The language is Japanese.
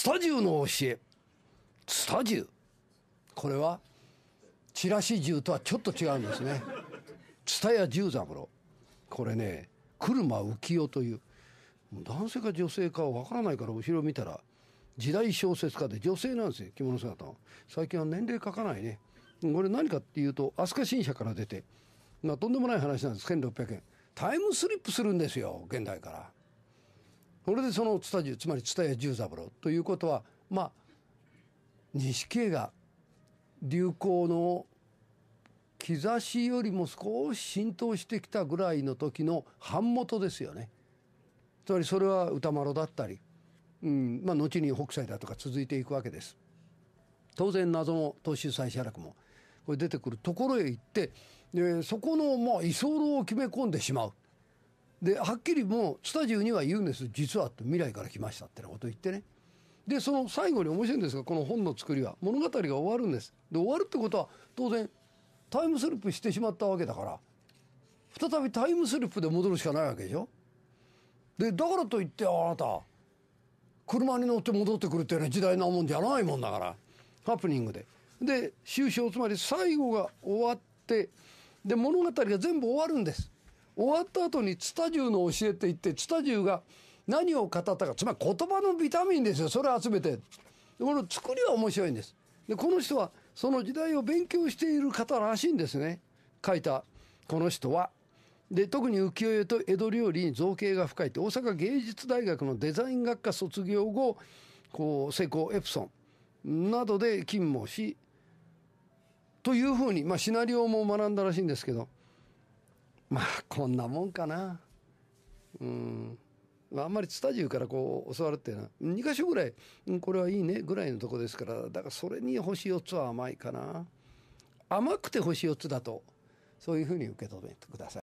スタジオの教え。スタジオ。これは、チラシ銃とはちょっと違うんですね。ツタヤ十三郎。これね、車浮世という、男性か女性かわからないから後ろ見たら、時代小説家で女性なんですよ、着物姿は。最近は年齢書かないね。これ何かっていうと、飛鳥新社から出て、まあ、とんでもない話なんです、千六百円。タイムスリップするんですよ、現代から。それでその蔦重つまり蔦屋十三郎ということはまあ錦絵が流行の兆しよりも少し浸透してきたぐらいの時の版元ですよね。つまりそれは歌丸だったり、うんまあ、後に北斎だとか続いていくわけです。当然謎の東州再写楽もこれ出てくるところへ行ってでそこのまあ居候を決め込んでしまうではっきりもうスタジオには言うんです実はって未来から来ましたってなこと言ってねでその最後に面白いんですがこの本の作りは物語が終わるんですで終わるってことは当然タイムスリップしてしまったわけだから再びタイムスリップで戻るしかないわけでしょでだからといってあなた車に乗って戻ってくるっていうのは時代なもんじゃないもんだからハプニングで。で終章つまり最後が終わってで物語が全部終わるんです。終わった後にツタジューの教えって言って、ツタジューが何を語ったか、つまり言葉のビタミンですよ。それを集めて。この作りは面白いんです。で、この人はその時代を勉強している方らしいんですね。書いた、この人は。で、特に浮世絵と江戸料理に造形が深いって、大阪芸術大学のデザイン学科卒業後、こう、成功エプソンなどで勤務をし、というふうに、まあ、シナリオも学んだらしいんですけど、まあこんなもんかなうんあんまりスタジオからこう教わるっていうのは2箇所ぐらい、うん、これはいいねぐらいのとこですからだからそれに星4つは甘いかな甘くて星4つだとそういうふうに受け止めてください。